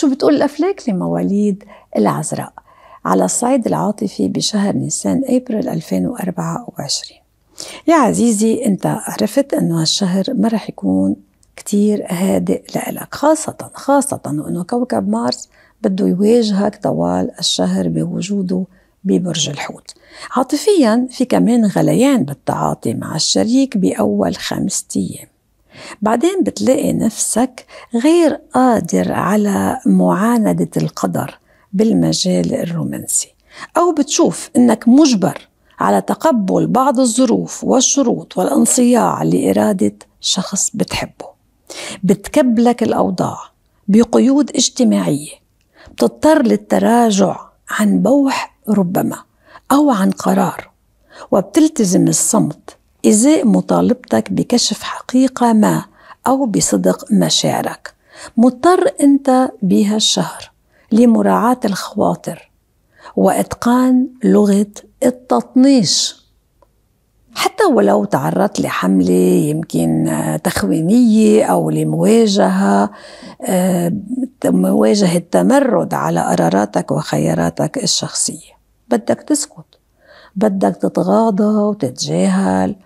شو بتقول الأفلاك لمواليد العذراء على الصعيد العاطفي بشهر نيسان أبريل 2024 يا عزيزي أنت عرفت أنه هالشهر ما رح يكون كتير هادئ لإلك خاصة خاصة وأنه كوكب مارس بده يواجهك طوال الشهر بوجوده ببرج الحوت عاطفيا في كمان غليان بالتعاطي مع الشريك بأول خمسة أيام بعدين بتلاقي نفسك غير قادر على معاندة القدر بالمجال الرومانسي أو بتشوف إنك مجبر على تقبل بعض الظروف والشروط والانصياع لإرادة شخص بتحبه بتكبلك الأوضاع بقيود اجتماعية بتضطر للتراجع عن بوح ربما أو عن قرار وبتلتزم الصمت إزاء مطالبتك بكشف حقيقة ما أو بصدق مشاعرك مضطر أنت بها الشهر لمراعاة الخواطر وإتقان لغة التطنيش حتى ولو تعرضت لحملة يمكن تخوينية أو لمواجهة آه، مواجهة تمرد على قراراتك وخياراتك الشخصية بدك تسكت بدك تتغاضى وتتجاهل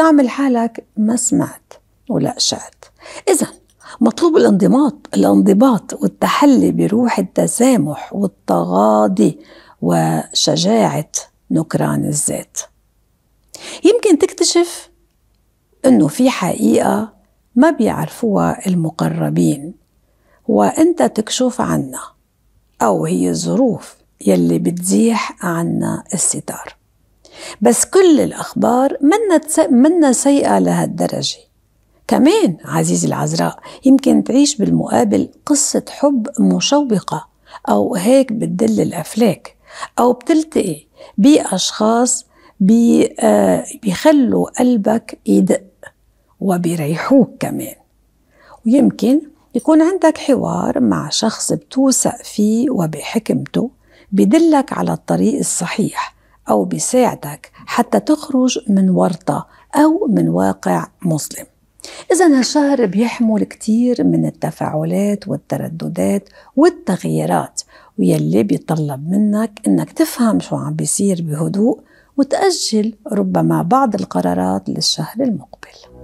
وتعمل حالك ما سمعت ولا شعت إذا مطلوب الانضباط الانضباط والتحلي بروح التسامح والتغاضي وشجاعة نكران الذات يمكن تكتشف انه في حقيقة ما بيعرفوها المقربين وانت تكشف عنها او هي الظروف يلي بتزيح عنا الستار بس كل الأخبار منا منا سيئة لهالدرجة كمان عزيزي العذراء يمكن تعيش بالمقابل قصة حب مشوقة أو هيك بتدل الأفلاك أو بتلتقي بأشخاص بي آه، بيخلوا قلبك يدق وبيريحوك كمان ويمكن يكون عندك حوار مع شخص بتوثق فيه وبحكمته بدلك على الطريق الصحيح أو بيساعدك حتى تخرج من ورطة أو من واقع مظلم إذا هالشهر بيحمل كتير من التفاعلات والترددات والتغييرات ويلي بيطلب منك إنك تفهم شو عم بيصير بهدوء وتأجل ربما بعض القرارات للشهر المقبل